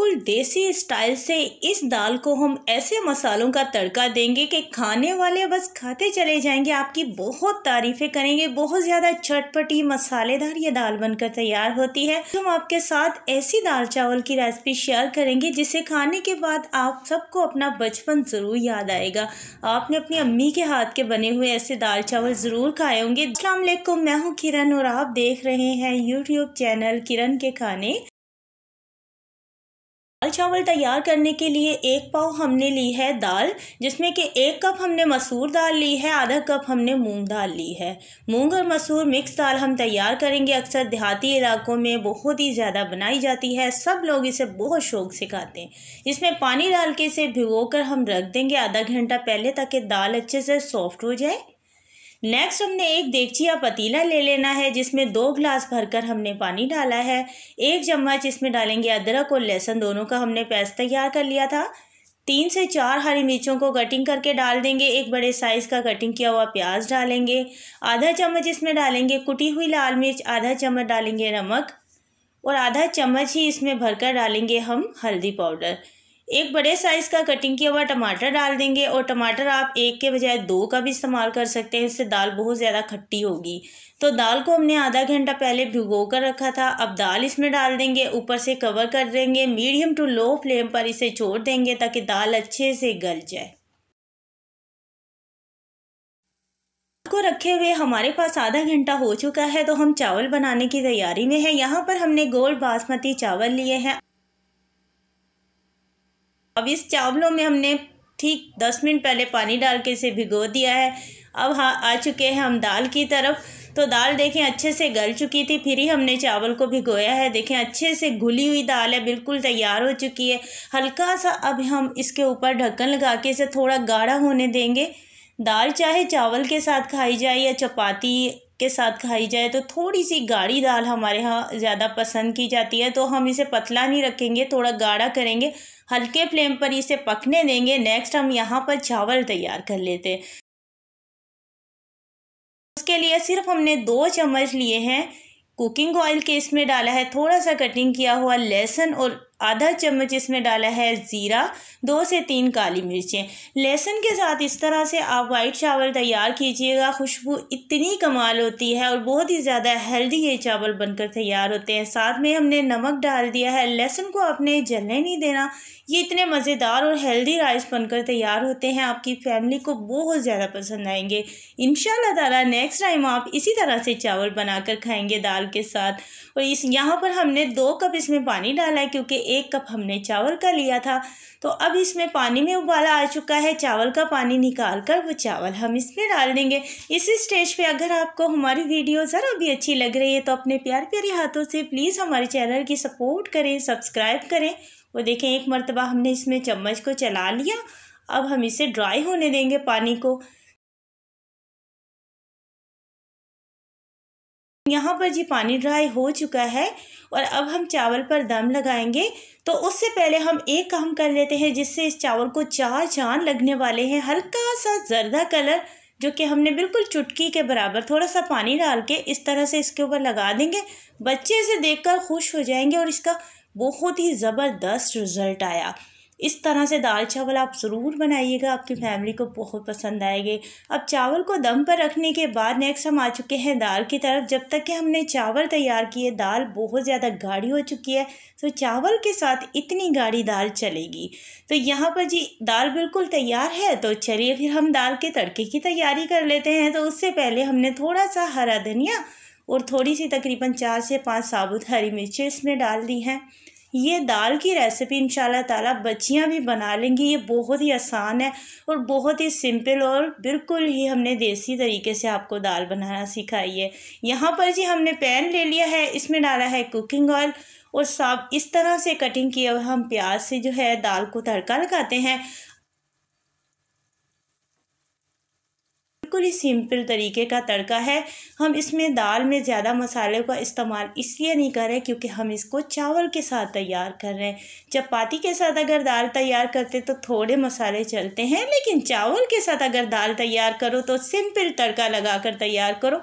बिल्कुल देसी स्टाइल से इस दाल को हम ऐसे मसालों का तड़का देंगे कि खाने वाले बस खाते चले जाएंगे आपकी बहुत तारीफ़ें करेंगे बहुत ज़्यादा चटपटी मसालेदार ये दाल बनकर तैयार होती है हम आपके साथ ऐसी दाल चावल की रेसिपी शेयर करेंगे जिसे खाने के बाद आप सबको अपना बचपन ज़रूर याद आएगा आपने अपनी अम्मी के हाथ के बने हुए ऐसे दाल चावल ज़रूर खाए होंगे अल्लाम मैं हूँ किरण और आप देख रहे हैं यूट्यूब चैनल किरण के खाने दाल चावल तैयार करने के लिए एक पाव हमने ली है दाल जिसमें कि एक कप हमने मसूर दाल ली है आधा कप हमने मूंग दाल ली है मूंग और मसूर मिक्स दाल हम तैयार करेंगे अक्सर देहाती इलाकों में बहुत ही ज़्यादा बनाई जाती है सब लोग इसे बहुत शौक से खाते हैं इसमें पानी डाल के इसे भिगो कर हम रख देंगे आधा घंटा पहले ताकि दाल अच्छे से सॉफ्ट हो जाए नेक्स्ट हमने एक देगची या पतीला ले लेना है जिसमें दो ग्लास भरकर हमने पानी डाला है एक चम्मच इसमें डालेंगे अदरक और लहसुन दोनों का हमने पेस्ट तैयार कर लिया था तीन से चार हरी मिर्चों को कटिंग करके डाल देंगे एक बड़े साइज़ का कटिंग किया हुआ प्याज डालेंगे आधा चम्मच इसमें डालेंगे कुटी हुई लाल मिर्च आधा चम्मच डालेंगे नमक और आधा चम्मच ही इसमें भरकर डालेंगे हम हल्दी पाउडर एक बड़े साइज़ का कटिंग किया हुआ टमाटर डाल देंगे और टमाटर आप एक के बजाय दो का भी इस्तेमाल कर सकते हैं इससे दाल बहुत ज़्यादा खट्टी होगी तो दाल को हमने आधा घंटा पहले भिगो कर रखा था अब दाल इसमें डाल देंगे ऊपर से कवर कर देंगे मीडियम टू लो फ्लेम पर इसे छोड़ देंगे ताकि दाल अच्छे से गल जाए को रखे हुए हमारे पास आधा घंटा हो चुका है तो हम चावल बनाने की तैयारी में हैं यहाँ पर हमने गोल्ड बासमती चावल लिए हैं अब इस चावलों में हमने ठीक दस मिनट पहले पानी डाल के इसे भिगो दिया है अब हाँ आ चुके हैं हम दाल की तरफ तो दाल देखें अच्छे से गल चुकी थी फिर ही हमने चावल को भिगोया है देखें अच्छे से घुली हुई दाल है बिल्कुल तैयार हो चुकी है हल्का सा अब हम इसके ऊपर ढक्कन लगा के इसे थोड़ा गाढ़ा होने देंगे दाल चाहे चावल के साथ खाई जाए या चपाती के साथ खाई जाए तो थोड़ी सी गाढ़ी दाल हमारे यहाँ ज़्यादा पसंद की जाती है तो हम इसे पतला नहीं रखेंगे थोड़ा गाढ़ा करेंगे हल्के फ्लेम पर इसे पकने देंगे नेक्स्ट हम यहाँ पर चावल तैयार कर लेते हैं उसके लिए सिर्फ हमने दो चम्मच लिए हैं कुकिंग ऑयल के इसमें डाला है थोड़ा सा कटिंग किया हुआ लहसुन और आधा चम्मच इसमें डाला है ज़ीरा दो से तीन काली मिर्चें लहसुन के साथ इस तरह से आप वाइट चावल तैयार कीजिएगा खुशबू इतनी कमाल होती है और बहुत ही ज़्यादा हेल्दी ये चावल बनकर तैयार होते हैं साथ में हमने नमक डाल दिया है लहसुन को आपने जलने नहीं देना ये इतने मज़ेदार और हेल्दी राइस बनकर तैयार होते हैं आपकी फैमिली को बहुत ज़्यादा पसंद आएंगे इन ताला नेक्स्ट टाइम आप इसी तरह से चावल बनाकर खाएंगे दाल के साथ और इस यहाँ पर हमने दो कप इसमें पानी डाला है क्योंकि एक कप हमने चावल का लिया था तो अब इसमें पानी में उबाला आ चुका है चावल का पानी निकाल कर वो चावल हम इसमें डाल देंगे इसी स्टेज पे अगर आपको हमारी वीडियो ज़रा भी अच्छी लग रही है तो अपने प्यार प्यारे हाथों से प्लीज़ हमारे चैनल की सपोर्ट करें सब्सक्राइब करें वो देखें एक मरतबा हमने इसमें चम्मच को चला लिया अब हम इसे ड्राई होने देंगे पानी को यहाँ पर जी पानी ड्राई हो चुका है और अब हम चावल पर दम लगाएंगे तो उससे पहले हम एक काम कर लेते हैं जिससे इस चावल को चार चांद लगने वाले हैं हल्का सा जर्दा कलर जो कि हमने बिल्कुल चुटकी के बराबर थोड़ा सा पानी डाल के इस तरह से इसके ऊपर लगा देंगे बच्चे इसे देखकर खुश हो जाएंगे और इसका बहुत ही ज़बरदस्त रिज़ल्ट आया इस तरह से दाल चावल आप ज़रूर बनाइएगा आपकी फैमिली को बहुत पसंद आएंगे अब चावल को दम पर रखने के बाद नेक्स्ट हम आ चुके हैं दाल की तरफ जब तक कि हमने चावल तैयार किए दाल बहुत ज़्यादा गाढ़ी हो चुकी है तो चावल के साथ इतनी गाढ़ी दाल चलेगी तो यहाँ पर जी दाल बिल्कुल तैयार है तो चलिए फिर हम दाल के तड़के की तैयारी कर लेते हैं तो उससे पहले हमने थोड़ा सा हरा धनिया और थोड़ी सी तकरीबन चार से पाँच साबुत हरी मिर्चें इसमें डाल दी हैं ये दाल की रेसिपी इन ताला बच्चियाँ भी बना लेंगी ये बहुत ही आसान है और बहुत ही सिंपल और बिल्कुल ही हमने देसी तरीके से आपको दाल बनाना सिखाई है यहाँ पर जी हमने पैन ले लिया है इसमें डाला है कुकिंग ऑयल और साफ इस तरह से कटिंग किए हुए हम प्याज से जो है दाल को तड़का लगाते हैं बिल्कुल ही सिंपल तरीके का तड़का है हम इसमें दाल में ज़्यादा मसाले का इस्तेमाल इसलिए नहीं कर रहे क्योंकि हम इसको चावल के साथ तैयार कर रहे हैं चपाती के साथ अगर दाल तैयार करते तो थोड़े मसाले चलते हैं लेकिन चावल के साथ अगर दाल तैयार करो तो सिंपल तड़का लगा कर तैयार करो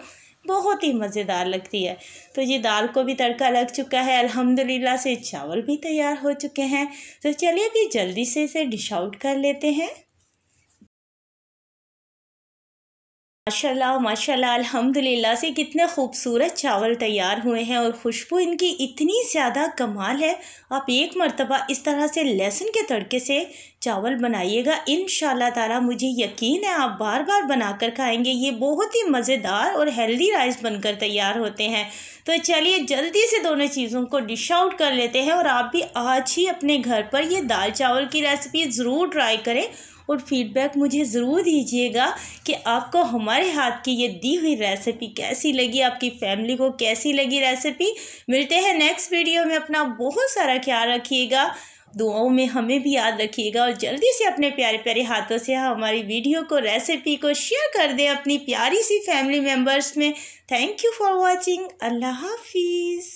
बहुत ही मज़ेदार लगती है तो ये दाल को भी तड़का लग चुका है अल्हम्दुलिल्लाह से चावल भी तैयार हो चुके हैं तो चलिए भी जल्दी से इसे डिश आउट कर लेते हैं माशाल्लाह माशाल्लाह अल्हम्दुलिल्लाह से कितने खूबसूरत चावल तैयार हुए हैं और खुशबू इनकी इतनी ज़्यादा कमाल है आप एक मरतबा इस तरह से लहसुन के तड़के से चावल बनाइएगा इन ताला मुझे यकीन है आप बार बार बनाकर खाएंगे ये बहुत ही मज़ेदार और हेल्दी राइस बनकर तैयार होते हैं तो चलिए जल्दी से दोनों चीज़ों को डिश आउट कर लेते हैं और आप भी आज ही अपने घर पर यह दाल चावल की रेसिपी ज़रूर ट्राई करें और फीडबैक मुझे ज़रूर दीजिएगा कि आपको हमारे हाथ की ये दी हुई रेसिपी कैसी लगी आपकी फैमिली को कैसी लगी रेसिपी मिलते हैं नेक्स्ट वीडियो में अपना बहुत सारा ख्याल रखिएगा दुआओं में हमें भी याद रखिएगा और जल्दी से अपने प्यारे प्यारे हाथों से हमारी वीडियो को रेसिपी को शेयर कर दें अपनी प्यारी सी फैमिली मेम्बर्स में थैंक यू फॉर वॉचिंग अल्लाह हाफिज़